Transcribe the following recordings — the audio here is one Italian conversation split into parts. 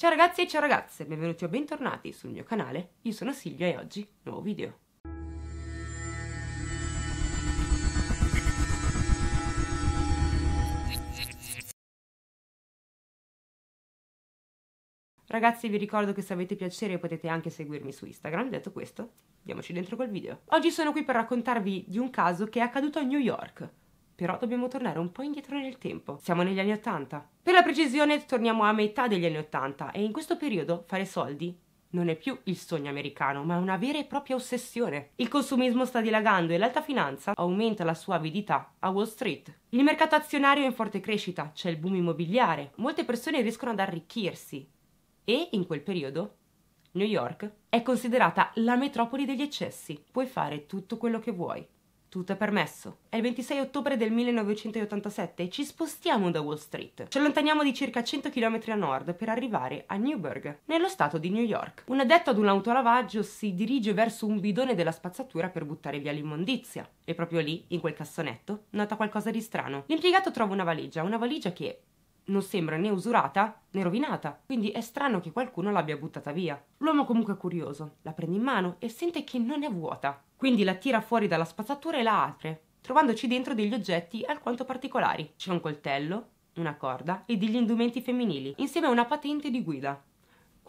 Ciao ragazzi e ciao ragazze, benvenuti o bentornati sul mio canale, io sono Silvia e oggi nuovo video. Ragazzi vi ricordo che se avete piacere potete anche seguirmi su Instagram, detto questo, andiamoci dentro col video. Oggi sono qui per raccontarvi di un caso che è accaduto a New York, però dobbiamo tornare un po' indietro nel tempo. Siamo negli anni Ottanta. Per la precisione torniamo a metà degli anni Ottanta e in questo periodo fare soldi non è più il sogno americano, ma è una vera e propria ossessione. Il consumismo sta dilagando e l'alta finanza aumenta la sua avidità a Wall Street. Il mercato azionario è in forte crescita, c'è il boom immobiliare, molte persone riescono ad arricchirsi e in quel periodo New York è considerata la metropoli degli eccessi. Puoi fare tutto quello che vuoi. Tutto è permesso. È il 26 ottobre del 1987 e ci spostiamo da Wall Street. Ci allontaniamo di circa 100 km a nord per arrivare a Newburgh, nello stato di New York. Un addetto ad un autolavaggio si dirige verso un bidone della spazzatura per buttare via l'immondizia. E proprio lì, in quel cassonetto, nota qualcosa di strano. L'impiegato trova una valigia, una valigia che non sembra né usurata né rovinata, quindi è strano che qualcuno l'abbia buttata via. L'uomo comunque è curioso, la prende in mano e sente che non è vuota, quindi la tira fuori dalla spazzatura e la apre, trovandoci dentro degli oggetti alquanto particolari. C'è un coltello, una corda e degli indumenti femminili, insieme a una patente di guida.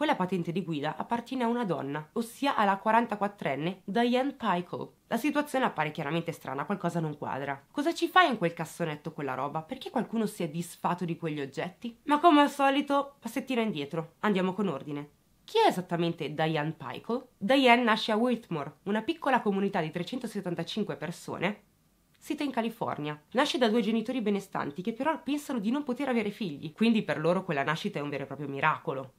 Quella patente di guida appartiene a una donna, ossia alla 44enne Diane Pichel. La situazione appare chiaramente strana, qualcosa non quadra. Cosa ci fai in quel cassonetto quella roba? Perché qualcuno si è disfatto di quegli oggetti? Ma come al solito, passettina indietro. Andiamo con ordine. Chi è esattamente Diane Pichel? Diane nasce a Whitmore, una piccola comunità di 375 persone sita in California. Nasce da due genitori benestanti che però pensano di non poter avere figli, quindi per loro quella nascita è un vero e proprio miracolo.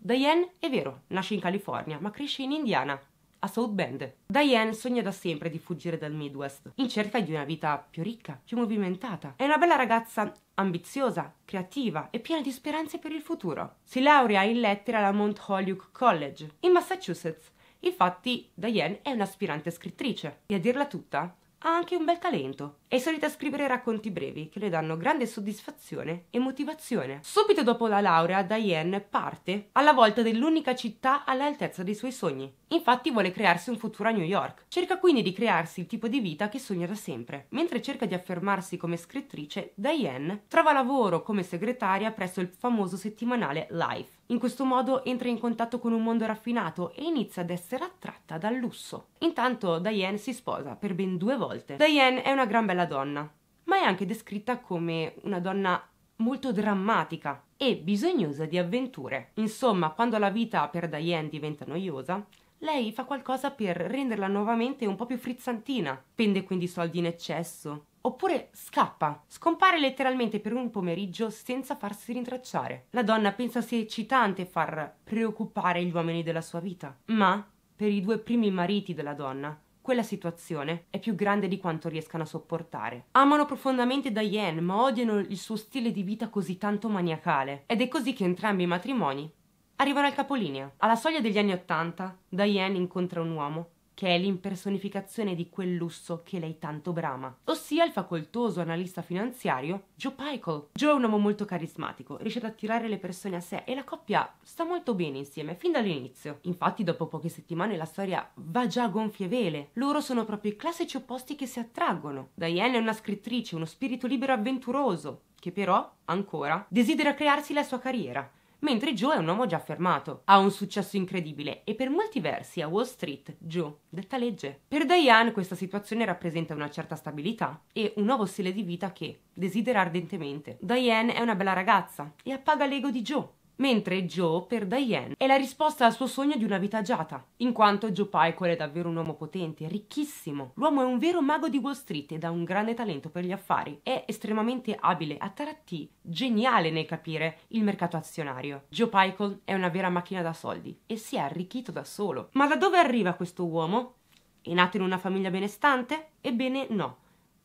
Diane è vero, nasce in California, ma cresce in Indiana, a South Bend. Diane sogna da sempre di fuggire dal Midwest, in cerca di una vita più ricca, più movimentata. È una bella ragazza ambiziosa, creativa e piena di speranze per il futuro. Si laurea in lettere alla Mount Holyoke College, in Massachusetts. Infatti, Diane è un'aspirante scrittrice. E a dirla tutta, ha anche un bel talento. È solita scrivere racconti brevi che le danno grande soddisfazione e motivazione. Subito dopo la laurea, Diane parte alla volta dell'unica città all'altezza dei suoi sogni. Infatti vuole crearsi un futuro a New York. Cerca quindi di crearsi il tipo di vita che sogna da sempre. Mentre cerca di affermarsi come scrittrice, Diane trova lavoro come segretaria presso il famoso settimanale Life in questo modo entra in contatto con un mondo raffinato e inizia ad essere attratta dal lusso. Intanto Diane si sposa per ben due volte. Diane è una gran bella donna, ma è anche descritta come una donna molto drammatica e bisognosa di avventure. Insomma, quando la vita per Diane diventa noiosa, lei fa qualcosa per renderla nuovamente un po' più frizzantina. Pende quindi soldi in eccesso, Oppure scappa, scompare letteralmente per un pomeriggio senza farsi rintracciare. La donna pensa sia eccitante far preoccupare gli uomini della sua vita, ma per i due primi mariti della donna quella situazione è più grande di quanto riescano a sopportare. Amano profondamente Diane, ma odiano il suo stile di vita così tanto maniacale. Ed è così che entrambi i matrimoni arrivano al capolinea. Alla soglia degli anni Ottanta, Diane incontra un uomo che è l'impersonificazione di quel lusso che lei tanto brama, ossia il facoltoso analista finanziario Joe Pichel. Joe è un uomo molto carismatico, riesce ad attirare le persone a sé e la coppia sta molto bene insieme fin dall'inizio. Infatti dopo poche settimane la storia va già a gonfie vele, loro sono proprio i classici opposti che si attraggono. Diane è una scrittrice, uno spirito libero e avventuroso, che però, ancora, desidera crearsi la sua carriera mentre Joe è un uomo già affermato, ha un successo incredibile e per molti versi a Wall Street Joe detta legge. Per Diane questa situazione rappresenta una certa stabilità e un nuovo stile di vita che desidera ardentemente. Diane è una bella ragazza e appaga l'ego di Joe mentre Joe per Diane è la risposta al suo sogno di una vita agiata, in quanto Joe Pico è davvero un uomo potente, ricchissimo. L'uomo è un vero mago di Wall Street ed ha un grande talento per gli affari. È estremamente abile, a tratti geniale nel capire il mercato azionario. Joe Pico è una vera macchina da soldi e si è arricchito da solo. Ma da dove arriva questo uomo? È nato in una famiglia benestante? Ebbene no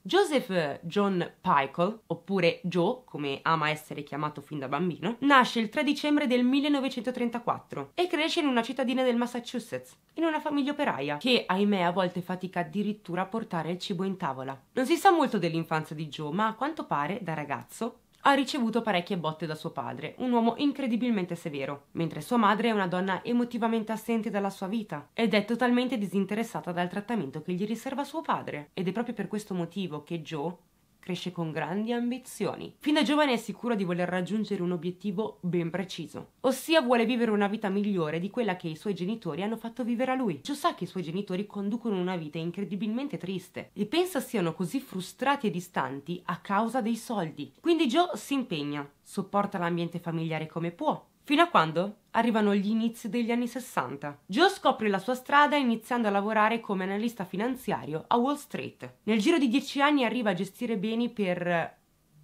Joseph John Pickle, oppure Joe, come ama essere chiamato fin da bambino, nasce il 3 dicembre del 1934 e cresce in una cittadina del Massachusetts, in una famiglia operaia, che ahimè a volte fatica addirittura a portare il cibo in tavola. Non si sa molto dell'infanzia di Joe, ma a quanto pare da ragazzo ha ricevuto parecchie botte da suo padre, un uomo incredibilmente severo, mentre sua madre è una donna emotivamente assente dalla sua vita ed è totalmente disinteressata dal trattamento che gli riserva suo padre. Ed è proprio per questo motivo che Joe cresce con grandi ambizioni. Fin da giovane è sicuro di voler raggiungere un obiettivo ben preciso, ossia vuole vivere una vita migliore di quella che i suoi genitori hanno fatto vivere a lui. Ciò sa che i suoi genitori conducono una vita incredibilmente triste e pensa siano così frustrati e distanti a causa dei soldi. Quindi Joe si impegna, sopporta l'ambiente familiare come può, Fino a quando? Arrivano gli inizi degli anni 60. Joe scopre la sua strada iniziando a lavorare come analista finanziario a Wall Street. Nel giro di dieci anni arriva a gestire beni per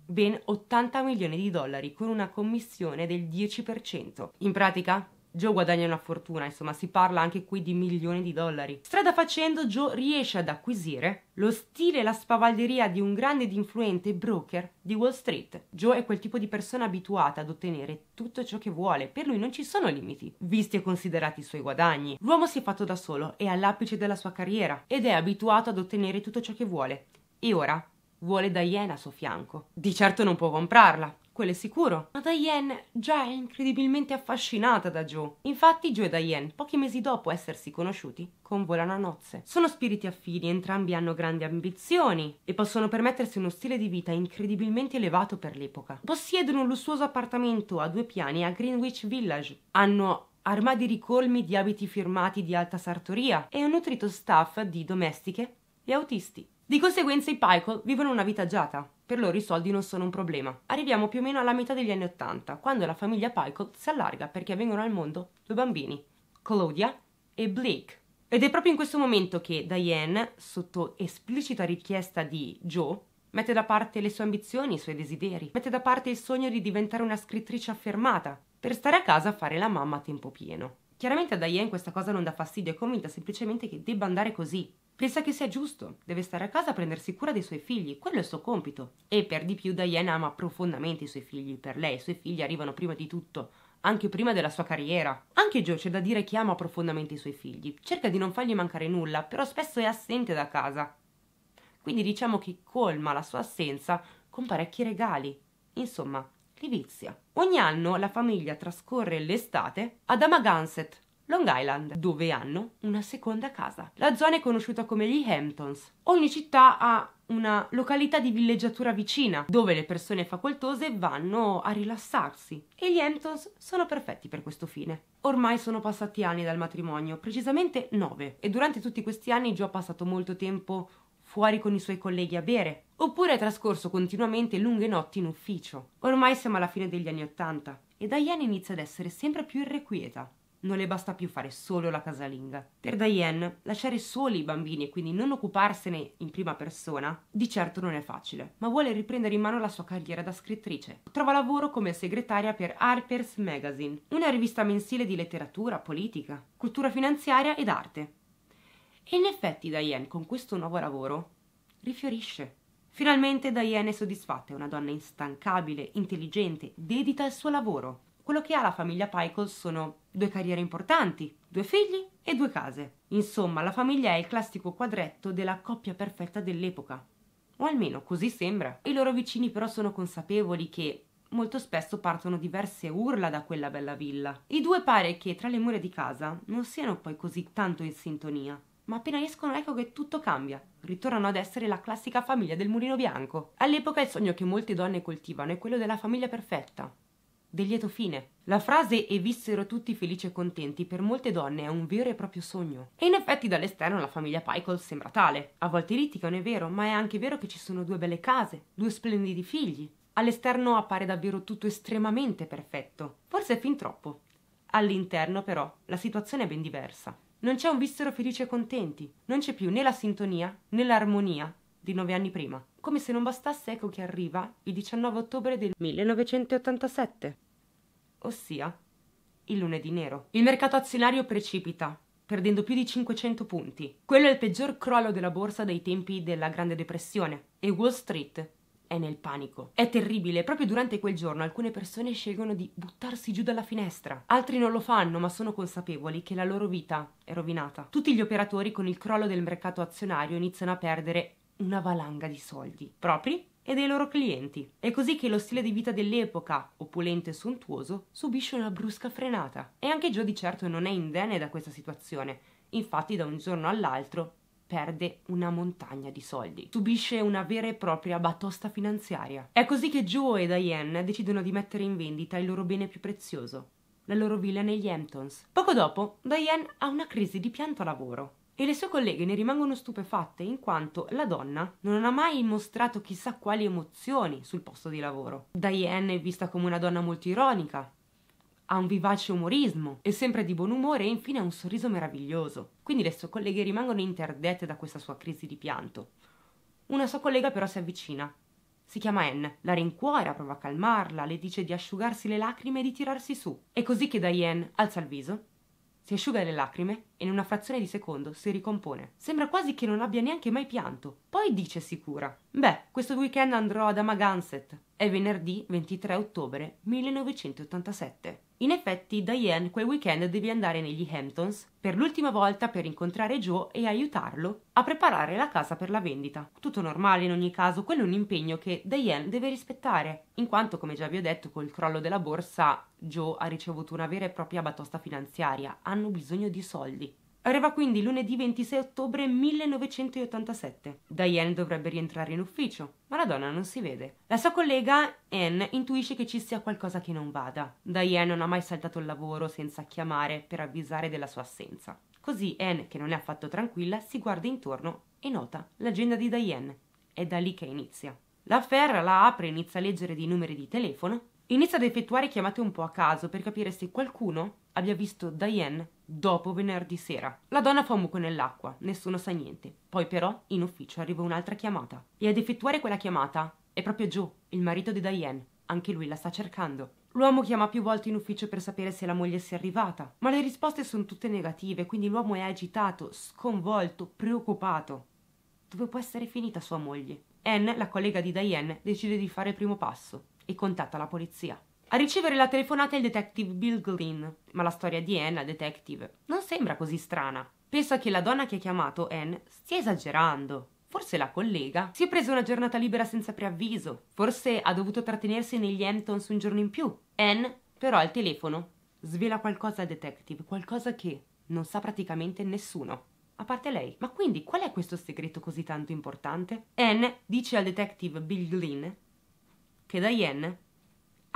ben 80 milioni di dollari con una commissione del 10%. In pratica, Joe guadagna una fortuna, insomma si parla anche qui di milioni di dollari. Strada facendo Joe riesce ad acquisire lo stile e la spavalderia di un grande ed influente broker di Wall Street. Joe è quel tipo di persona abituata ad ottenere tutto ciò che vuole, per lui non ci sono limiti, visti e considerati i suoi guadagni. L'uomo si è fatto da solo, è all'apice della sua carriera ed è abituato ad ottenere tutto ciò che vuole. E ora vuole Diana a suo fianco. Di certo non può comprarla, quello è sicuro. Ma Diane già è incredibilmente affascinata da Joe. Infatti Joe e Diane, pochi mesi dopo essersi conosciuti, convolano a nozze. Sono spiriti affini, entrambi hanno grandi ambizioni e possono permettersi uno stile di vita incredibilmente elevato per l'epoca. Possiedono un lussuoso appartamento a due piani a Greenwich Village. Hanno armadi ricolmi di abiti firmati di alta sartoria e un nutrito staff di domestiche e autisti. Di conseguenza i Pycol vivono una vita agiata, per loro i soldi non sono un problema. Arriviamo più o meno alla metà degli anni Ottanta, quando la famiglia Pico si allarga perché vengono al mondo due bambini, Claudia e Blake. Ed è proprio in questo momento che Diane, sotto esplicita richiesta di Joe, mette da parte le sue ambizioni, i suoi desideri, mette da parte il sogno di diventare una scrittrice affermata, per stare a casa a fare la mamma a tempo pieno. Chiaramente a Diane questa cosa non dà fastidio, è convinta semplicemente che debba andare così. Pensa che sia giusto, deve stare a casa a prendersi cura dei suoi figli, quello è il suo compito. E per di più Diana ama profondamente i suoi figli, per lei i suoi figli arrivano prima di tutto, anche prima della sua carriera. Anche Joe c'è da dire che ama profondamente i suoi figli, cerca di non fargli mancare nulla, però spesso è assente da casa. Quindi diciamo che colma la sua assenza con parecchi regali. Insomma, li vizia. Ogni anno la famiglia trascorre l'estate ad Amagansett, Long Island, dove hanno una seconda casa. La zona è conosciuta come gli Hamptons. Ogni città ha una località di villeggiatura vicina dove le persone facoltose vanno a rilassarsi e gli Hamptons sono perfetti per questo fine. Ormai sono passati anni dal matrimonio, precisamente nove, e durante tutti questi anni Joe ha passato molto tempo fuori con i suoi colleghi a bere, oppure ha trascorso continuamente lunghe notti in ufficio. Ormai siamo alla fine degli anni Ottanta e Diane inizia ad essere sempre più irrequieta. Non le basta più fare solo la casalinga. Per Diane, lasciare soli i bambini e quindi non occuparsene in prima persona, di certo non è facile, ma vuole riprendere in mano la sua carriera da scrittrice. Trova lavoro come segretaria per Harper's Magazine, una rivista mensile di letteratura, politica, cultura finanziaria ed arte. E in effetti Diane, con questo nuovo lavoro, rifiorisce. Finalmente Diane è soddisfatta, è una donna instancabile, intelligente, dedita al suo lavoro. Quello che ha la famiglia Pickle sono due carriere importanti, due figli e due case. Insomma, la famiglia è il classico quadretto della coppia perfetta dell'epoca. O almeno così sembra. I loro vicini però sono consapevoli che molto spesso partono diverse urla da quella bella villa. I due pare che tra le mura di casa non siano poi così tanto in sintonia. Ma appena escono ecco che tutto cambia. Ritornano ad essere la classica famiglia del mulino bianco. All'epoca il sogno che molte donne coltivano è quello della famiglia perfetta, del lieto fine. La frase e vissero tutti felici e contenti per molte donne è un vero e proprio sogno. E in effetti dall'esterno la famiglia Pickle sembra tale. A volte litigano, è vero, ma è anche vero che ci sono due belle case, due splendidi figli. All'esterno appare davvero tutto estremamente perfetto, forse fin troppo. All'interno però la situazione è ben diversa. Non c'è un vissero felici e contenti, non c'è più né la sintonia né l'armonia di nove anni prima. Come se non bastasse ecco che arriva il 19 ottobre del 1987, ossia il lunedì nero. Il mercato azionario precipita, perdendo più di 500 punti. Quello è il peggior crollo della borsa dai tempi della Grande Depressione e Wall Street è nel panico. È terribile, proprio durante quel giorno alcune persone scelgono di buttarsi giù dalla finestra, altri non lo fanno ma sono consapevoli che la loro vita è rovinata. Tutti gli operatori con il crollo del mercato azionario iniziano a perdere una valanga di soldi propri e dei loro clienti. È così che lo stile di vita dell'epoca, opulente e sontuoso, subisce una brusca frenata. E anche Joe di certo non è indenne da questa situazione. Infatti, da un giorno all'altro perde una montagna di soldi, subisce una vera e propria batosta finanziaria. È così che Joe e Diane decidono di mettere in vendita il loro bene più prezioso, la loro villa negli Hamptons. Poco dopo, Diane ha una crisi di pianto lavoro e le sue colleghe ne rimangono stupefatte in quanto la donna non ha mai mostrato chissà quali emozioni sul posto di lavoro. Diane è vista come una donna molto ironica, ha un vivace umorismo, è sempre di buon umore e infine ha un sorriso meraviglioso. Quindi le sue colleghe rimangono interdette da questa sua crisi di pianto. Una sua collega però si avvicina. Si chiama Anne, la rincuora, prova a calmarla, le dice di asciugarsi le lacrime e di tirarsi su. È così che Diane alza il viso si asciuga le lacrime e in una frazione di secondo si ricompone. Sembra quasi che non abbia neanche mai pianto. Poi dice sicura: Beh, questo weekend andrò ad Amagansett. È venerdì 23 ottobre 1987. In effetti, Diane quel weekend deve andare negli Hamptons per l'ultima volta per incontrare Joe e aiutarlo a preparare la casa per la vendita. Tutto normale in ogni caso, quello è un impegno che Diane deve rispettare, in quanto, come già vi ho detto, col crollo della borsa Joe ha ricevuto una vera e propria batosta finanziaria, hanno bisogno di soldi. Arriva quindi lunedì 26 ottobre 1987. Diane dovrebbe rientrare in ufficio, ma la donna non si vede. La sua collega Anne intuisce che ci sia qualcosa che non vada. Diane non ha mai saltato il lavoro senza chiamare per avvisare della sua assenza. Così Anne, che non è affatto tranquilla, si guarda intorno e nota l'agenda di Diane. È da lì che inizia. La ferra la apre e inizia a leggere dei numeri di telefono. Inizia ad effettuare chiamate un po' a caso per capire se qualcuno abbia visto Diane dopo venerdì sera. La donna fa un buco nell'acqua, nessuno sa niente. Poi però in ufficio arriva un'altra chiamata. E ad effettuare quella chiamata è proprio Joe, il marito di Diane. Anche lui la sta cercando. L'uomo chiama più volte in ufficio per sapere se la moglie sia arrivata, ma le risposte sono tutte negative, quindi l'uomo è agitato, sconvolto, preoccupato. Dove può essere finita sua moglie? Anne, la collega di Diane, decide di fare il primo passo e contatta la polizia. A ricevere la telefonata è il detective Bill Glynn, ma la storia di Anne, la detective, non sembra così strana. Pensa che la donna che ha chiamato Anne stia esagerando. Forse la collega si è presa una giornata libera senza preavviso, forse ha dovuto trattenersi negli Hamptons un giorno in più. Anne, però, al telefono svela qualcosa al detective, qualcosa che non sa praticamente nessuno, a parte lei. Ma quindi qual è questo segreto così tanto importante? Anne dice al detective Bill Glynn che da Diane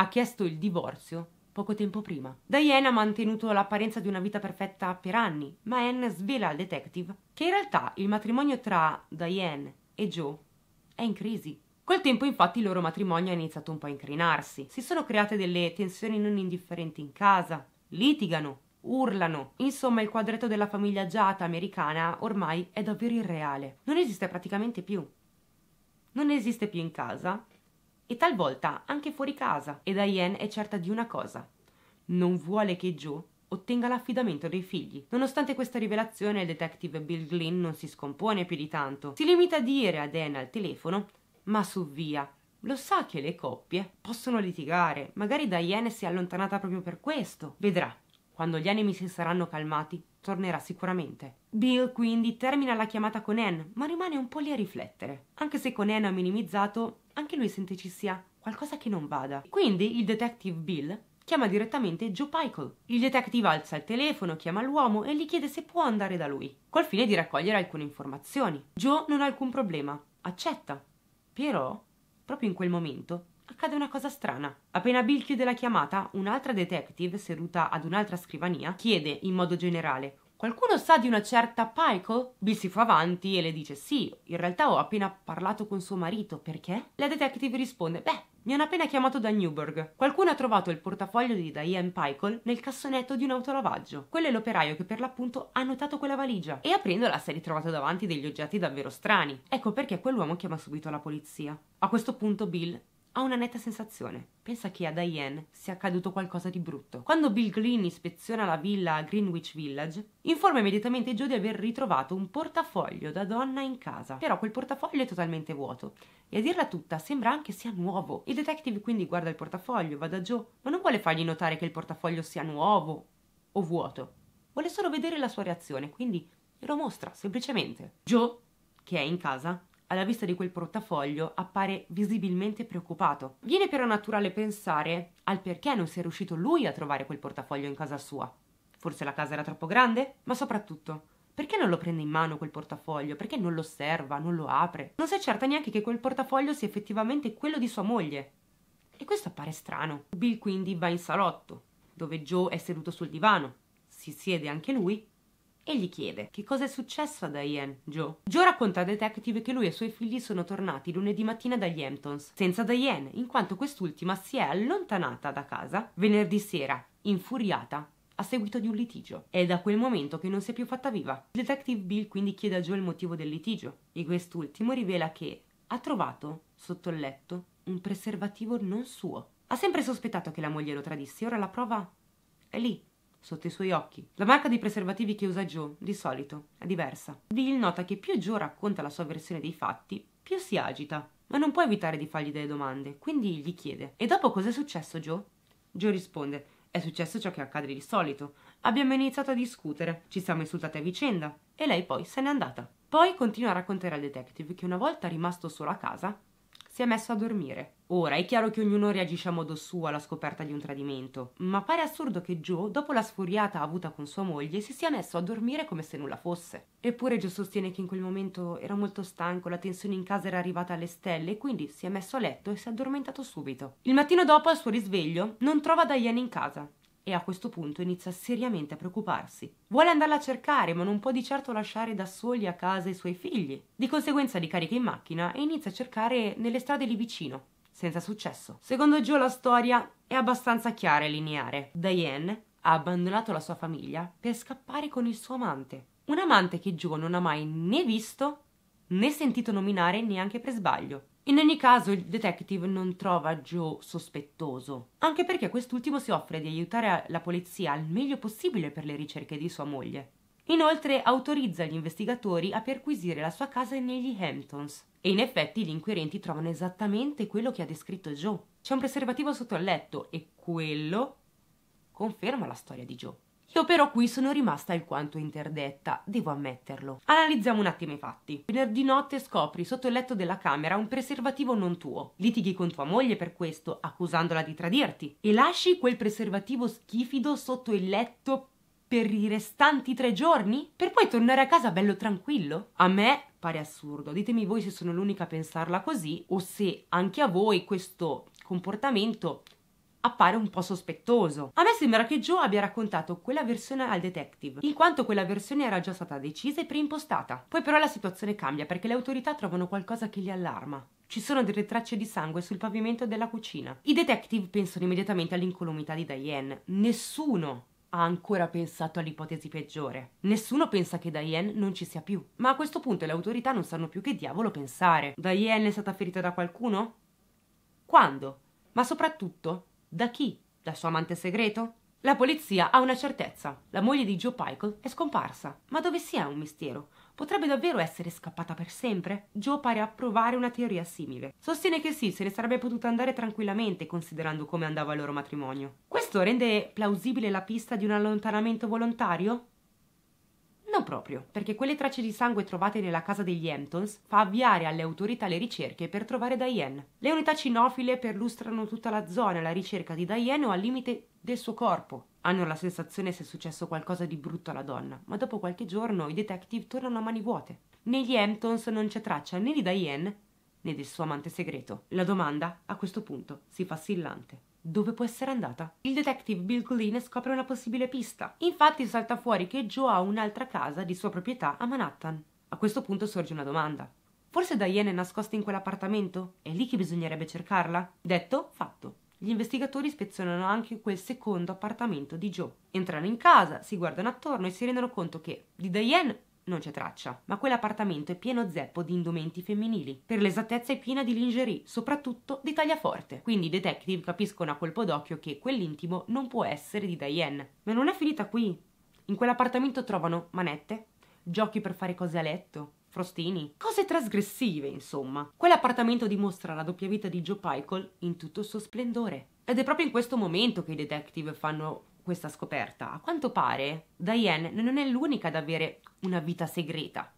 ha chiesto il divorzio poco tempo prima. Diane ha mantenuto l'apparenza di una vita perfetta per anni, ma Anne svela al detective che in realtà il matrimonio tra Diane e Joe è in crisi. Col tempo infatti il loro matrimonio ha iniziato un po' a incrinarsi, si sono create delle tensioni non indifferenti in casa, litigano, urlano. Insomma, il quadretto della famiglia giata americana ormai è davvero irreale. Non esiste praticamente più. Non esiste più in casa e talvolta anche fuori casa. Ed Diane è certa di una cosa. Non vuole che Joe ottenga l'affidamento dei figli. Nonostante questa rivelazione, il detective Bill Glynn non si scompone più di tanto. Si limita a dire ad Anne al telefono, ma su via. Lo sa che le coppie possono litigare. Magari Diane si è allontanata proprio per questo. Vedrà, quando gli animi si saranno calmati, tornerà sicuramente. Bill quindi termina la chiamata con Anne, ma rimane un po' lì a riflettere. Anche se con Anne ha minimizzato, anche lui sente ci sia qualcosa che non vada. Quindi il detective Bill chiama direttamente Joe Pichel. Il detective alza il telefono, chiama l'uomo e gli chiede se può andare da lui, col fine di raccogliere alcune informazioni. Joe non ha alcun problema, accetta. Però, proprio in quel momento, accade una cosa strana. Appena Bill chiude la chiamata, un'altra detective, seduta ad un'altra scrivania, chiede in modo generale Qualcuno sa di una certa Pico? Bill si fa avanti e le dice sì, in realtà ho appena parlato con suo marito, perché? La detective risponde, beh, mi hanno appena chiamato da Newburgh. Qualcuno ha trovato il portafoglio di Diane Pickle nel cassonetto di un autolavaggio. Quello è l'operaio che per l'appunto ha notato quella valigia e aprendola si è ritrovato davanti degli oggetti davvero strani. Ecco perché quell'uomo chiama subito la polizia. A questo punto Bill ha una netta sensazione. Pensa che a Diane sia accaduto qualcosa di brutto. Quando Bill Green ispeziona la villa a Greenwich Village, informa immediatamente Joe di aver ritrovato un portafoglio da donna in casa. Però quel portafoglio è totalmente vuoto e a dirla tutta sembra anche sia nuovo. Il detective quindi guarda il portafoglio, va da Joe, ma non vuole fargli notare che il portafoglio sia nuovo o vuoto. Vuole solo vedere la sua reazione, quindi glielo mostra semplicemente. Joe, che è in casa, alla vista di quel portafoglio, appare visibilmente preoccupato. Viene però naturale pensare al perché non sia riuscito lui a trovare quel portafoglio in casa sua. Forse la casa era troppo grande? Ma soprattutto, perché non lo prende in mano quel portafoglio? Perché non lo osserva, non lo apre? Non si è certa neanche che quel portafoglio sia effettivamente quello di sua moglie. E questo appare strano. Bill quindi va in salotto, dove Joe è seduto sul divano. Si siede anche lui e gli chiede che cosa è successo a Diane, Joe. Joe racconta a Detective che lui e i suoi figli sono tornati lunedì mattina dagli Hamptons, senza Diane, in quanto quest'ultima si è allontanata da casa venerdì sera, infuriata a seguito di un litigio. È da quel momento che non si è più fatta viva. Il detective Bill quindi chiede a Joe il motivo del litigio e quest'ultimo rivela che ha trovato sotto il letto un preservativo non suo. Ha sempre sospettato che la moglie lo tradisse, ora la prova è lì, sotto i suoi occhi. La marca di preservativi che usa Joe, di solito, è diversa. Bill nota che più Joe racconta la sua versione dei fatti, più si agita, ma non può evitare di fargli delle domande, quindi gli chiede: E dopo cos'è successo, Joe? Joe risponde: È successo ciò che accade di solito. Abbiamo iniziato a discutere, ci siamo insultate a vicenda, e lei poi se n'è andata. Poi continua a raccontare al detective che una volta rimasto solo a casa, si è messo a dormire Ora, è chiaro che ognuno reagisce a modo suo alla scoperta di un tradimento, ma pare assurdo che Joe, dopo la sfuriata avuta con sua moglie, si sia messo a dormire come se nulla fosse. Eppure Joe sostiene che in quel momento era molto stanco, la tensione in casa era arrivata alle stelle, quindi si è messo a letto e si è addormentato subito. Il mattino dopo, al suo risveglio, non trova Diane in casa e a questo punto inizia seriamente a preoccuparsi. Vuole andarla a cercare, ma non può di certo lasciare da soli a casa i suoi figli. Di conseguenza li carica in macchina e inizia a cercare nelle strade lì vicino senza successo. Secondo Joe la storia è abbastanza chiara e lineare. Diane ha abbandonato la sua famiglia per scappare con il suo amante. Un amante che Joe non ha mai né visto né sentito nominare neanche per sbaglio. In ogni caso il detective non trova Joe sospettoso, anche perché quest'ultimo si offre di aiutare la polizia al meglio possibile per le ricerche di sua moglie. Inoltre autorizza gli investigatori a perquisire la sua casa negli Hamptons e in effetti gli inquirenti trovano esattamente quello che ha descritto Joe. C'è un preservativo sotto il letto e quello conferma la storia di Joe. Io però qui sono rimasta alquanto interdetta, devo ammetterlo. Analizziamo un attimo i fatti. Venerdì notte scopri sotto il letto della camera un preservativo non tuo. Litighi con tua moglie per questo, accusandola di tradirti. E lasci quel preservativo schifido sotto il letto per i restanti tre giorni? Per poi tornare a casa bello tranquillo? A me pare assurdo. Ditemi voi se sono l'unica a pensarla così o se anche a voi questo comportamento appare un po' sospettoso. A me sembra che Joe abbia raccontato quella versione al detective, in quanto quella versione era già stata decisa e preimpostata. Poi però la situazione cambia perché le autorità trovano qualcosa che li allarma. Ci sono delle tracce di sangue sul pavimento della cucina. I detective pensano immediatamente all'incolumità di Diane. Nessuno ha ancora pensato all'ipotesi peggiore. Nessuno pensa che Diane non ci sia più, ma a questo punto le autorità non sanno più che diavolo pensare. Diane è stata ferita da qualcuno? Quando? Ma soprattutto, da chi? Dal suo amante segreto? La polizia ha una certezza. La moglie di Joe Pickle è scomparsa. Ma dove sia è un mistero. Potrebbe davvero essere scappata per sempre? Joe pare approvare una teoria simile. Sostiene che sì, se ne sarebbe potuta andare tranquillamente considerando come andava il loro matrimonio. Questo rende plausibile la pista di un allontanamento volontario? Non proprio, perché quelle tracce di sangue trovate nella casa degli Hamptons fa avviare alle autorità le ricerche per trovare Diane. Le unità cinofile perlustrano tutta la zona alla ricerca di Diane o al limite del suo corpo, hanno la sensazione se è successo qualcosa di brutto alla donna, ma dopo qualche giorno i detective tornano a mani vuote. Negli Hamptons non c'è traccia né di Diane né del suo amante segreto. La domanda, a questo punto, si fa sillante. Dove può essere andata? Il detective Bill Colleen scopre una possibile pista. Infatti salta fuori che Joe ha un'altra casa di sua proprietà a Manhattan. A questo punto sorge una domanda. Forse Diane è nascosta in quell'appartamento? È lì che bisognerebbe cercarla? Detto, fatto. Gli investigatori ispezionano anche quel secondo appartamento di Joe. Entrano in casa, si guardano attorno e si rendono conto che di Diane non c'è traccia, ma quell'appartamento è pieno zeppo di indumenti femminili. Per l'esattezza è piena di lingerie, soprattutto di tagliaforte. Quindi i detective capiscono a colpo d'occhio che quell'intimo non può essere di Diane. Ma non è finita qui. In quell'appartamento trovano manette, giochi per fare cose a letto, frostini, cose trasgressive, insomma. Quell'appartamento dimostra la doppia vita di Joe Pickle in tutto il suo splendore. Ed è proprio in questo momento che i detective fanno questa scoperta. A quanto pare, Diane non è l'unica ad avere una vita segreta,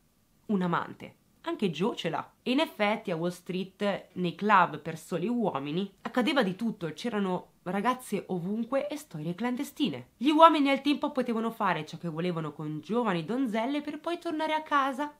un amante. Anche Joe ce l'ha. E in effetti a Wall Street, nei club per soli uomini, accadeva di tutto, c'erano ragazze ovunque e storie clandestine. Gli uomini al tempo potevano fare ciò che volevano con giovani donzelle per poi tornare a casa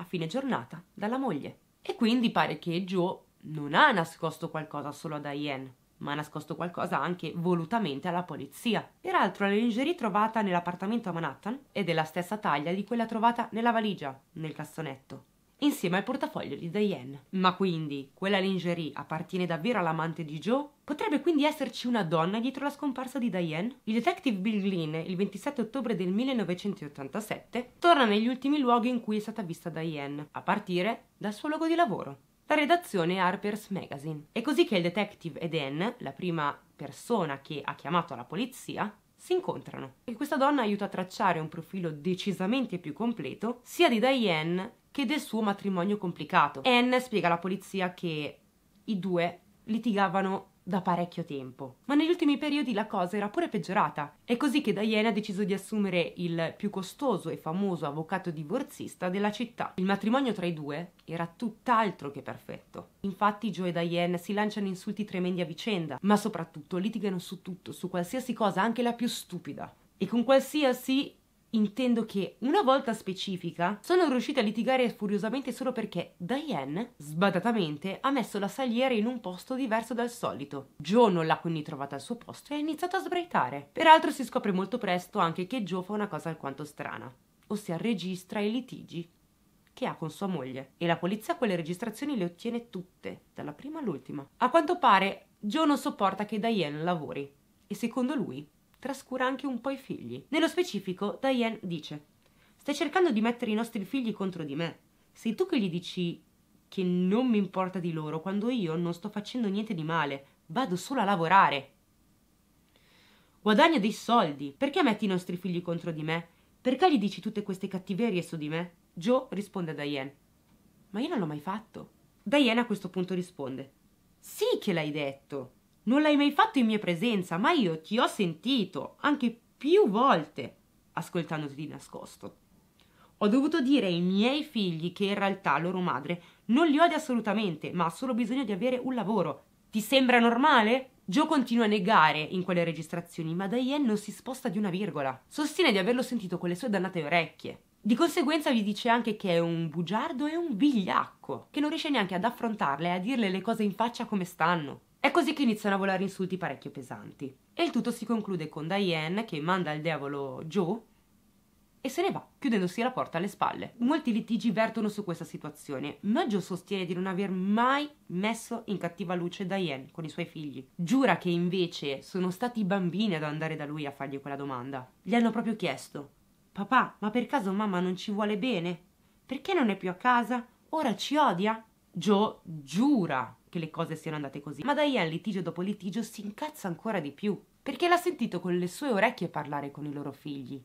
a fine giornata dalla moglie. E quindi pare che Joe non ha nascosto qualcosa solo a Diane, ma ha nascosto qualcosa anche volutamente alla polizia. Peraltro la lingerie trovata nell'appartamento a Manhattan è della stessa taglia di quella trovata nella valigia, nel cassonetto insieme al portafoglio di Diane. Ma quindi quella lingerie appartiene davvero all'amante di Joe? Potrebbe quindi esserci una donna dietro la scomparsa di Diane? Il detective Bill Glynn, il 27 ottobre del 1987, torna negli ultimi luoghi in cui è stata vista Diane, a partire dal suo luogo di lavoro, la redazione Harper's Magazine. È così che il detective ed Anne, la prima persona che ha chiamato la polizia, si incontrano e questa donna aiuta a tracciare un profilo decisamente più completo sia di Diane che del suo matrimonio complicato. Anne spiega alla polizia che i due litigavano da parecchio tempo. Ma negli ultimi periodi la cosa era pure peggiorata. È così che Diane ha deciso di assumere il più costoso e famoso avvocato divorzista della città. Il matrimonio tra i due era tutt'altro che perfetto. Infatti Joe e Diane si lanciano insulti tremendi a vicenda, ma soprattutto litigano su tutto, su qualsiasi cosa, anche la più stupida. E con qualsiasi Intendo che una volta specifica sono riuscita a litigare furiosamente solo perché Diane, sbadatamente, ha messo la saliera in un posto diverso dal solito. Joe non l'ha quindi trovata al suo posto e ha iniziato a sbraitare. Peraltro si scopre molto presto anche che Joe fa una cosa alquanto strana, ossia registra i litigi che ha con sua moglie e la polizia quelle registrazioni le ottiene tutte, dalla prima all'ultima. A quanto pare Joe non sopporta che Diane lavori e secondo lui trascura anche un po' i figli. Nello specifico, Diane dice: Stai cercando di mettere i nostri figli contro di me. Sei tu che gli dici che non mi importa di loro quando io non sto facendo niente di male, vado solo a lavorare. Guadagno dei soldi. Perché metti i nostri figli contro di me? Perché gli dici tutte queste cattiverie su di me? Joe risponde a Diane. Ma io non l'ho mai fatto. Diane a questo punto risponde. Sì che l'hai detto. Non l'hai mai fatto in mia presenza, ma io ti ho sentito, anche più volte, ascoltandoti di nascosto. Ho dovuto dire ai miei figli che in realtà loro madre non li odia assolutamente, ma ha solo bisogno di avere un lavoro. Ti sembra normale? Joe continua a negare in quelle registrazioni, ma Diane non si sposta di una virgola. Sostiene di averlo sentito con le sue dannate orecchie. Di conseguenza vi dice anche che è un bugiardo e un vigliacco, che non riesce neanche ad affrontarle e a dirle le cose in faccia come stanno. È così che iniziano a volare insulti parecchio pesanti. E il tutto si conclude con Diane che manda al diavolo Joe e se ne va, chiudendosi la porta alle spalle. Molti litigi vertono su questa situazione, ma Joe sostiene di non aver mai messo in cattiva luce Diane con i suoi figli. Giura che invece sono stati i bambini ad andare da lui a fargli quella domanda. Gli hanno proprio chiesto: Papà, ma per caso mamma non ci vuole bene? Perché non è più a casa? Ora ci odia? Joe giura che le cose siano andate così. Ma Diane, litigio dopo litigio, si incazza ancora di più, perché l'ha sentito con le sue orecchie parlare con i loro figli.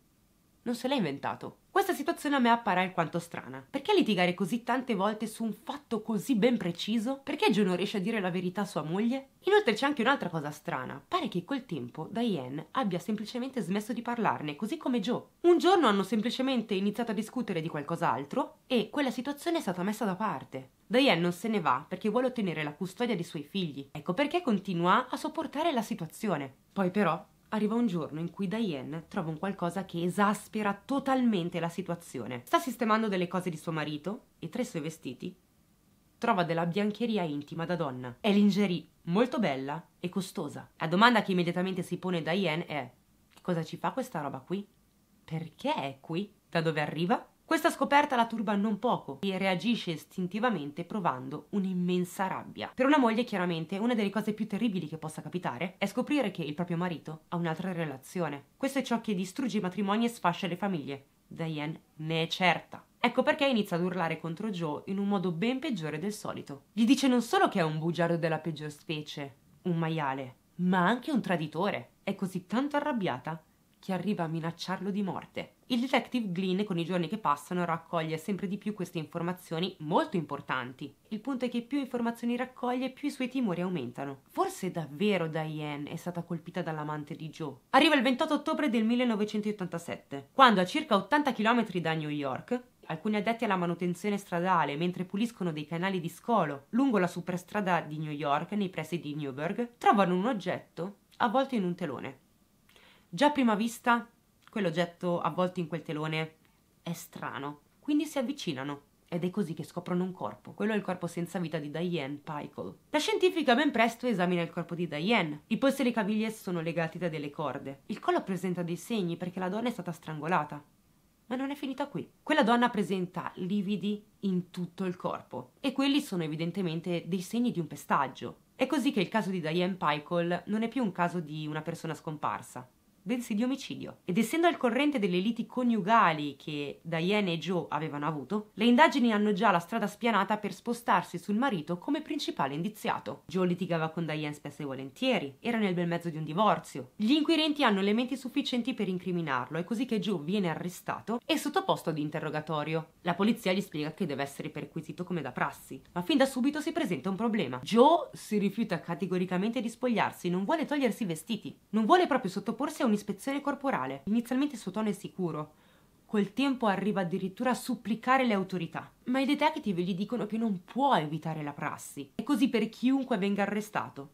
Non se l'ha inventato. Questa situazione a me appare alquanto strana. Perché litigare così tante volte su un fatto così ben preciso? Perché Joe non riesce a dire la verità a sua moglie? Inoltre c'è anche un'altra cosa strana. Pare che col tempo Diane abbia semplicemente smesso di parlarne, così come Joe. Un giorno hanno semplicemente iniziato a discutere di qualcos'altro e quella situazione è stata messa da parte. Diane non se ne va perché vuole ottenere la custodia dei suoi figli. Ecco perché continua a sopportare la situazione. Poi però arriva un giorno in cui Diane trova un qualcosa che esaspera totalmente la situazione. Sta sistemando delle cose di suo marito e tra i suoi vestiti trova della biancheria intima da donna. È lingerie molto bella e costosa. La domanda che immediatamente si pone Diane è cosa ci fa questa roba qui? Perché è qui? Da dove arriva? Questa scoperta la turba non poco e reagisce istintivamente provando un'immensa rabbia. Per una moglie, chiaramente, una delle cose più terribili che possa capitare è scoprire che il proprio marito ha un'altra relazione. Questo è ciò che distrugge i matrimoni e sfascia le famiglie. Diane ne è certa. Ecco perché inizia ad urlare contro Joe in un modo ben peggiore del solito. Gli dice non solo che è un bugiardo della peggior specie, un maiale, ma anche un traditore. È così tanto arrabbiata che arriva a minacciarlo di morte. Il detective Glynn con i giorni che passano raccoglie sempre di più queste informazioni molto importanti. Il punto è che più informazioni raccoglie, più i suoi timori aumentano. Forse davvero Diane è stata colpita dall'amante di Joe. Arriva il 28 ottobre del 1987, quando a circa 80 km da New York, alcuni addetti alla manutenzione stradale mentre puliscono dei canali di scolo lungo la superstrada di New York nei pressi di Newburgh, trovano un oggetto avvolto in un telone. Già a prima vista quell'oggetto avvolto in quel telone è strano. Quindi si avvicinano. Ed è così che scoprono un corpo. Quello è il corpo senza vita di Diane Pickle. La scientifica ben presto esamina il corpo di Diane. I polsi e le caviglie sono legati da delle corde. Il collo presenta dei segni perché la donna è stata strangolata. Ma non è finita qui. Quella donna presenta lividi in tutto il corpo. E quelli sono evidentemente dei segni di un pestaggio. È così che il caso di Diane Pickle non è più un caso di una persona scomparsa, bensì di omicidio. Ed essendo al corrente delle liti coniugali che Diane e Joe avevano avuto, le indagini hanno già la strada spianata per spostarsi sul marito come principale indiziato. Joe litigava con Diane spesso e volentieri, era nel bel mezzo di un divorzio. Gli inquirenti hanno elementi sufficienti per incriminarlo, è così che Joe viene arrestato e sottoposto ad interrogatorio. La polizia gli spiega che deve essere perquisito come da prassi, ma fin da subito si presenta un problema. Joe si rifiuta categoricamente di spogliarsi, non vuole togliersi i vestiti, non vuole proprio sottoporsi a un un'ispezione corporale, inizialmente suo tono è sicuro. Col tempo arriva addirittura a supplicare le autorità. Ma i detective gli dicono che non può evitare la prassi. È così per chiunque venga arrestato.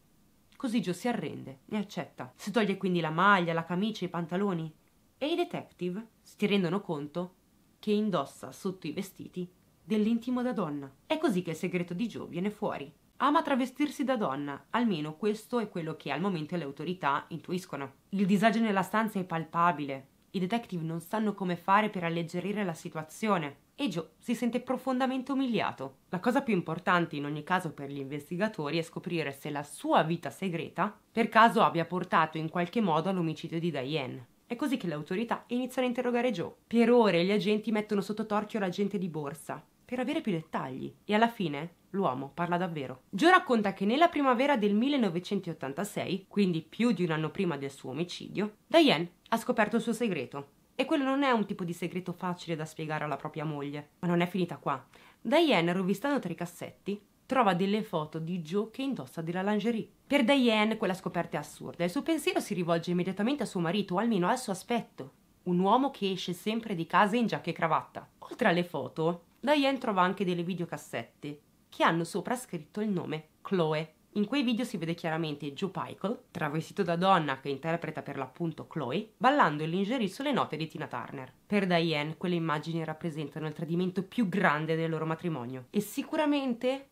Così Joe si arrende e accetta. Si toglie quindi la maglia, la camicia, i pantaloni. E i detective si rendono conto che indossa sotto i vestiti dell'intimo da donna. È così che il segreto di Joe viene fuori. Ama travestirsi da donna, almeno questo è quello che al momento le autorità intuiscono. Il disagio nella stanza è palpabile. I detective non sanno come fare per alleggerire la situazione e Joe si sente profondamente umiliato. La cosa più importante in ogni caso per gli investigatori è scoprire se la sua vita segreta per caso abbia portato in qualche modo all'omicidio di Diane. È così che le autorità iniziano a interrogare Joe. Per ore gli agenti mettono sotto torchio l'agente di borsa, per avere più dettagli e alla fine l'uomo parla davvero. Joe racconta che nella primavera del 1986, quindi più di un anno prima del suo omicidio, Diane ha scoperto il suo segreto. E quello non è un tipo di segreto facile da spiegare alla propria moglie. Ma non è finita qua. Diane, rovistando tra i cassetti, trova delle foto di Joe che indossa della lingerie. Per Diane quella scoperta è assurda e il suo pensiero si rivolge immediatamente a suo marito, o almeno al suo aspetto. Un uomo che esce sempre di casa in giacca e cravatta. Oltre alle foto, Diane trova anche delle videocassette che hanno sopra scritto il nome Chloe. In quei video si vede chiaramente Joe Pickle, travestito da donna che interpreta per l'appunto Chloe, ballando in lingerie sulle note di Tina Turner. Per Diane quelle immagini rappresentano il tradimento più grande del loro matrimonio e sicuramente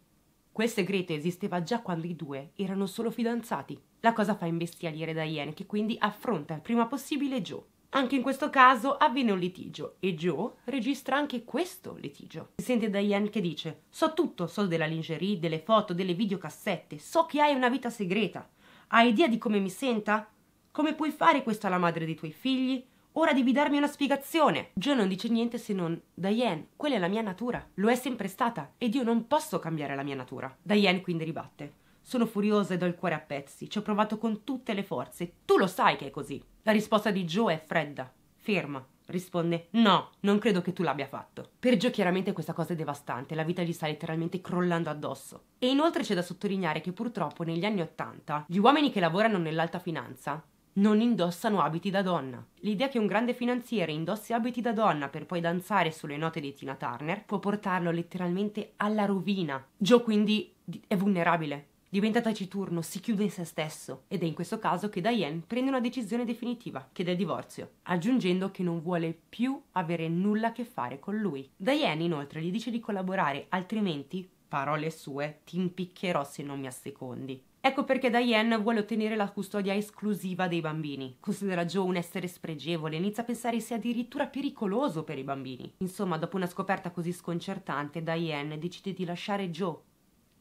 quel segreto esisteva già quando i due erano solo fidanzati. La cosa fa imbestialire Diane che quindi affronta il prima possibile Joe. Anche in questo caso avviene un litigio e Joe registra anche questo litigio. Si sente Diane che dice: So tutto, so della lingerie, delle foto, delle videocassette, so che hai una vita segreta. Hai idea di come mi senta? Come puoi fare questo alla madre dei tuoi figli? Ora devi darmi una spiegazione. Joe non dice niente se non Diane, quella è la mia natura, lo è sempre stata ed io non posso cambiare la mia natura. Diane quindi ribatte. Sono furiosa e do il cuore a pezzi, ci ho provato con tutte le forze, tu lo sai che è così. La risposta di Joe è fredda, ferma. Risponde: No, non credo che tu l'abbia fatto. Per Joe, chiaramente, questa cosa è devastante, la vita gli sta letteralmente crollando addosso. E inoltre c'è da sottolineare che purtroppo negli anni Ottanta gli uomini che lavorano nell'alta finanza non indossano abiti da donna. L'idea che un grande finanziere indossi abiti da donna per poi danzare sulle note di Tina Turner può portarlo letteralmente alla rovina. Joe quindi è vulnerabile, Diventa taciturno, si chiude in se stesso ed è in questo caso che Diane prende una decisione definitiva, chiede il divorzio, aggiungendo che non vuole più avere nulla a che fare con lui. Diane inoltre gli dice di collaborare, altrimenti, parole sue, ti impiccherò se non mi assecondi. Ecco perché Diane vuole ottenere la custodia esclusiva dei bambini. Considera Joe un essere spregevole e inizia a pensare sia addirittura pericoloso per i bambini. Insomma, dopo una scoperta così sconcertante, Diane decide di lasciare Joe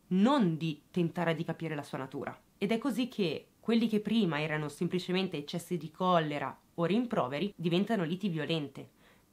non di tentare di capire la sua natura. Ed è così che quelli che prima erano semplicemente eccessi di collera o rimproveri diventano liti violente.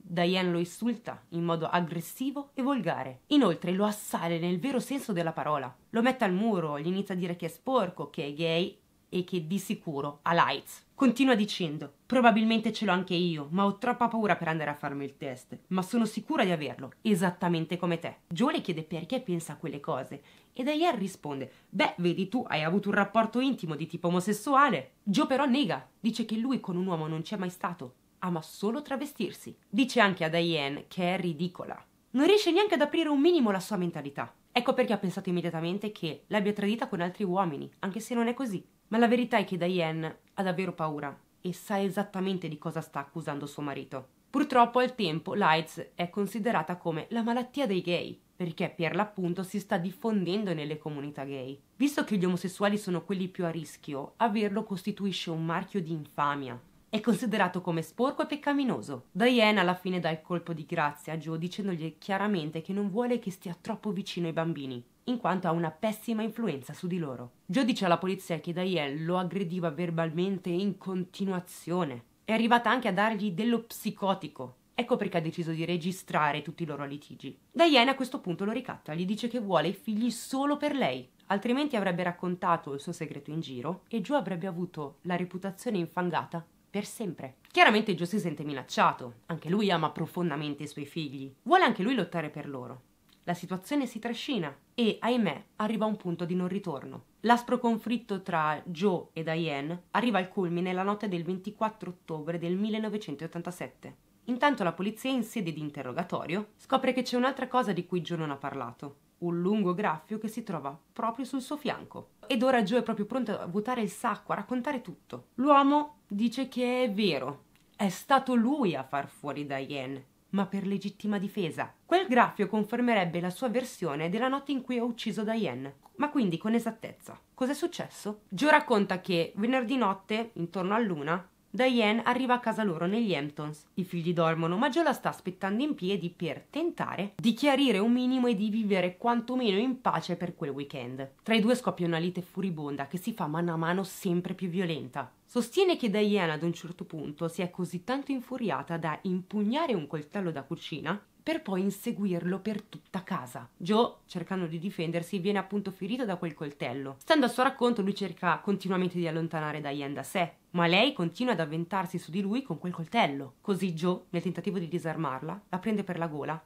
Diane lo insulta in modo aggressivo e volgare. Inoltre lo assale nel vero senso della parola. Lo mette al muro, gli inizia a dire che è sporco, che è gay e che di sicuro ha lights. Continua dicendo: Probabilmente ce l'ho anche io, ma ho troppa paura per andare a farmi il test, ma sono sicura di averlo, esattamente come te. Joe le chiede perché pensa a quelle cose e Diane risponde: Beh, vedi tu, hai avuto un rapporto intimo di tipo omosessuale. Joe però nega, dice che lui con un uomo non c'è mai stato, ama solo travestirsi. Dice anche a Diane che è ridicola. Non riesce neanche ad aprire un minimo la sua mentalità. Ecco perché ha pensato immediatamente che l'abbia tradita con altri uomini, anche se non è così. Ma la verità è che Diane ha davvero paura e sa esattamente di cosa sta accusando suo marito. Purtroppo al tempo l'AIDS è considerata come la malattia dei gay, perché per l'appunto si sta diffondendo nelle comunità gay. Visto che gli omosessuali sono quelli più a rischio, averlo costituisce un marchio di infamia è considerato come sporco e peccaminoso. Diane alla fine dà il colpo di grazia a Joe dicendogli chiaramente che non vuole che stia troppo vicino ai bambini, in quanto ha una pessima influenza su di loro. Joe dice alla polizia che Diane lo aggrediva verbalmente in continuazione. È arrivata anche a dargli dello psicotico, Ecco perché ha deciso di registrare tutti i loro litigi. Diane a questo punto lo ricatta, gli dice che vuole i figli solo per lei, altrimenti avrebbe raccontato il suo segreto in giro e Joe avrebbe avuto la reputazione infangata per sempre. Chiaramente Joe si sente minacciato, anche lui ama profondamente i suoi figli, vuole anche lui lottare per loro. La situazione si trascina e, ahimè, arriva a un punto di non ritorno. L'aspro conflitto tra Joe e Diane arriva al culmine la notte del 24 ottobre del 1987. Intanto la polizia in sede di interrogatorio scopre che c'è un'altra cosa di cui Joe non ha parlato un lungo graffio che si trova proprio sul suo fianco. Ed ora Joe è proprio pronto a buttare il sacco, a raccontare tutto. L'uomo dice che è vero, è stato lui a far fuori Diane, ma per legittima difesa. Quel graffio confermerebbe la sua versione della notte in cui ha ucciso Diane, ma quindi con esattezza. Cos'è successo? Joe racconta che venerdì notte, intorno a luna, Diane arriva a casa loro negli Hamptons. I figli dormono, ma Joe la sta aspettando in piedi per tentare di chiarire un minimo e di vivere quantomeno in pace per quel weekend. Tra i due scoppia una lite furibonda che si fa mano a mano sempre più violenta. Sostiene che Diane ad un certo punto si è così tanto infuriata da impugnare un coltello da cucina per poi inseguirlo per tutta casa. Joe, cercando di difendersi, viene appunto ferito da quel coltello. Stando al suo racconto, lui cerca continuamente di allontanare Diane da sé, ma lei continua ad avventarsi su di lui con quel coltello. Così Joe, nel tentativo di disarmarla, la prende per la gola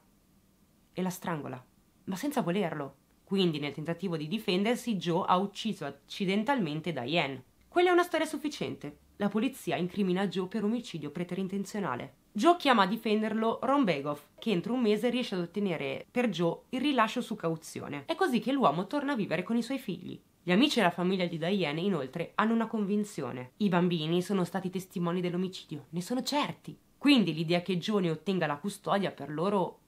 e la strangola, ma senza volerlo. Quindi, nel tentativo di difendersi, Joe ha ucciso accidentalmente Diane. Quella è una storia sufficiente. La polizia incrimina Joe per omicidio preterintenzionale. Joe chiama a difenderlo Ron Begoff, che entro un mese riesce ad ottenere per Joe il rilascio su cauzione. È così che l'uomo torna a vivere con i suoi figli. Gli amici e la famiglia di Diane, inoltre, hanno una convinzione. I bambini sono stati testimoni dell'omicidio, ne sono certi. Quindi l'idea che Joe ne ottenga la custodia per loro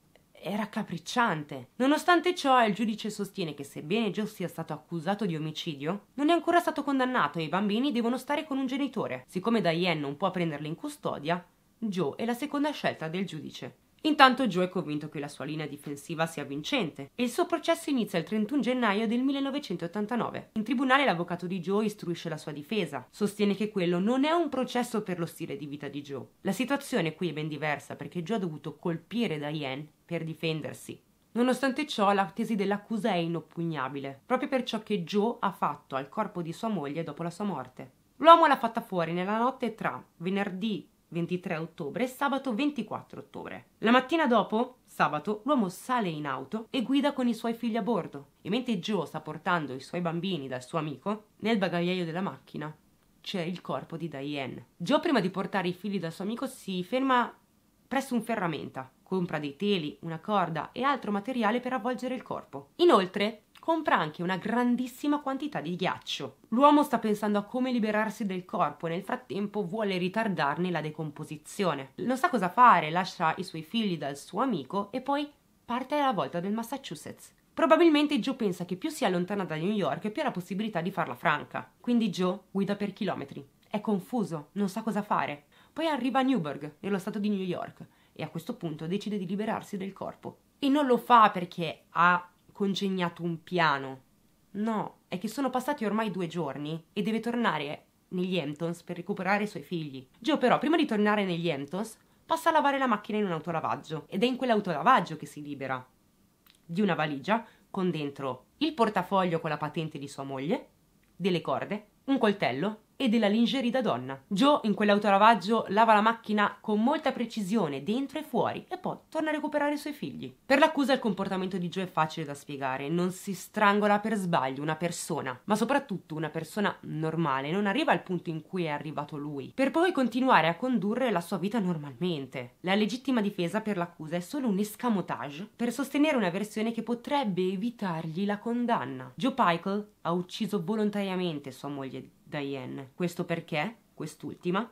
era capricciante. Nonostante ciò, il giudice sostiene che sebbene Joe sia stato accusato di omicidio, non è ancora stato condannato e i bambini devono stare con un genitore. Siccome Diane non può prenderli in custodia, Joe è la seconda scelta del giudice. Intanto Joe è convinto che la sua linea difensiva sia vincente e il suo processo inizia il 31 gennaio del 1989. In tribunale l'avvocato di Joe istruisce la sua difesa, sostiene che quello non è un processo per lo stile di vita di Joe. La situazione qui è ben diversa perché Joe ha dovuto colpire Diane per difendersi. Nonostante ciò, la tesi dell'accusa è inoppugnabile, proprio per ciò che Joe ha fatto al corpo di sua moglie dopo la sua morte. L'uomo l'ha fatta fuori nella notte tra venerdì 23 ottobre e sabato 24 ottobre. La mattina dopo, sabato, l'uomo sale in auto e guida con i suoi figli a bordo, e mentre Joe sta portando i suoi bambini dal suo amico, nel bagagliaio della macchina c'è il corpo di Diane. Joe prima di portare i figli dal suo amico si ferma presso un ferramenta, compra dei teli, una corda e altro materiale per avvolgere il corpo. Inoltre compra anche una grandissima quantità di ghiaccio. L'uomo sta pensando a come liberarsi del corpo e nel frattempo vuole ritardarne la decomposizione. Non sa cosa fare, lascia i suoi figli dal suo amico e poi parte alla volta del Massachusetts. Probabilmente Joe pensa che più si allontana da New York, più ha la possibilità di farla franca. Quindi Joe guida per chilometri. È confuso, non sa cosa fare. Poi arriva a Newburgh, nello stato di New York, e a questo punto decide di liberarsi del corpo. E non lo fa perché ha congegnato un piano. No, è che sono passati ormai due giorni e deve tornare negli Hamptons per recuperare i suoi figli. Joe però, prima di tornare negli Hamptons, passa a lavare la macchina in un autolavaggio ed è in quell'autolavaggio che si libera di una valigia con dentro il portafoglio con la patente di sua moglie, delle corde, un coltello e della lingerie da donna. Joe in quell'autolavaggio lava la macchina con molta precisione dentro e fuori e poi torna a recuperare i suoi figli. Per l'accusa il comportamento di Joe è facile da spiegare, non si strangola per sbaglio una persona, ma soprattutto una persona normale non arriva al punto in cui è arrivato lui, per poi continuare a condurre la sua vita normalmente. La legittima difesa per l'accusa è solo un escamotage per sostenere una versione che potrebbe evitargli la condanna. Joe Pichel ha ucciso volontariamente sua moglie Diane. Questo perché, quest'ultima,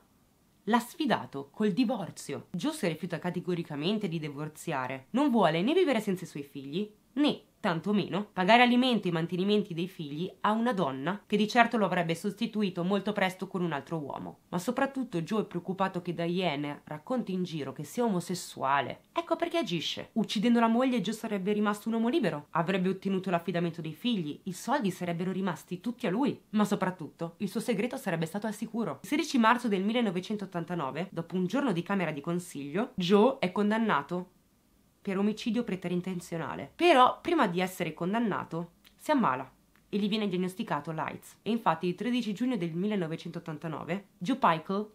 l'ha sfidato col divorzio. Joe si rifiuta categoricamente di divorziare. Non vuole né vivere senza i suoi figli, né tantomeno pagare alimento e mantenimenti dei figli a una donna che di certo lo avrebbe sostituito molto presto con un altro uomo. Ma soprattutto Joe è preoccupato che Diane racconti in giro che sia omosessuale. Ecco perché agisce. Uccidendo la moglie Joe sarebbe rimasto un uomo libero, avrebbe ottenuto l'affidamento dei figli, i soldi sarebbero rimasti tutti a lui, ma soprattutto il suo segreto sarebbe stato al sicuro. Il 16 marzo del 1989, dopo un giorno di Camera di Consiglio, Joe è condannato per omicidio preterintenzionale. Però, prima di essere condannato, si ammala e gli viene diagnosticato l'AIDS. E infatti il 13 giugno del 1989 Joe Pichel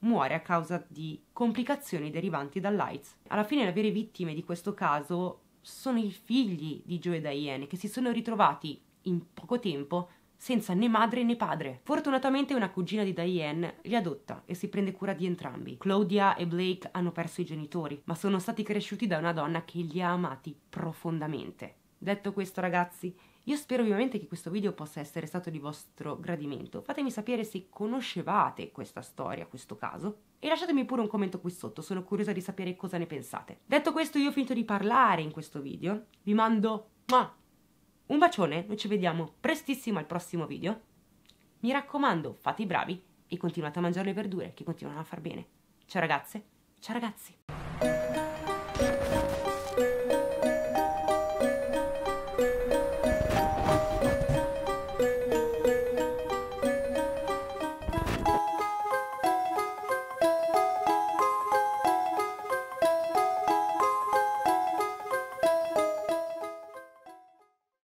muore a causa di complicazioni derivanti dall'AIDS. Alla fine le vere vittime di questo caso sono i figli di Joe e Diane che si sono ritrovati in poco tempo senza né madre né padre. Fortunatamente una cugina di Diane li adotta e si prende cura di entrambi. Claudia e Blake hanno perso i genitori, ma sono stati cresciuti da una donna che li ha amati profondamente. Detto questo ragazzi, io spero ovviamente che questo video possa essere stato di vostro gradimento. Fatemi sapere se conoscevate questa storia, questo caso. E lasciatemi pure un commento qui sotto, sono curiosa di sapere cosa ne pensate. Detto questo, io ho finito di parlare in questo video. Vi mando... Mua! Un bacione, noi ci vediamo prestissimo al prossimo video. Mi raccomando, fate i bravi e continuate a mangiare le verdure che continuano a far bene. Ciao ragazze, ciao ragazzi!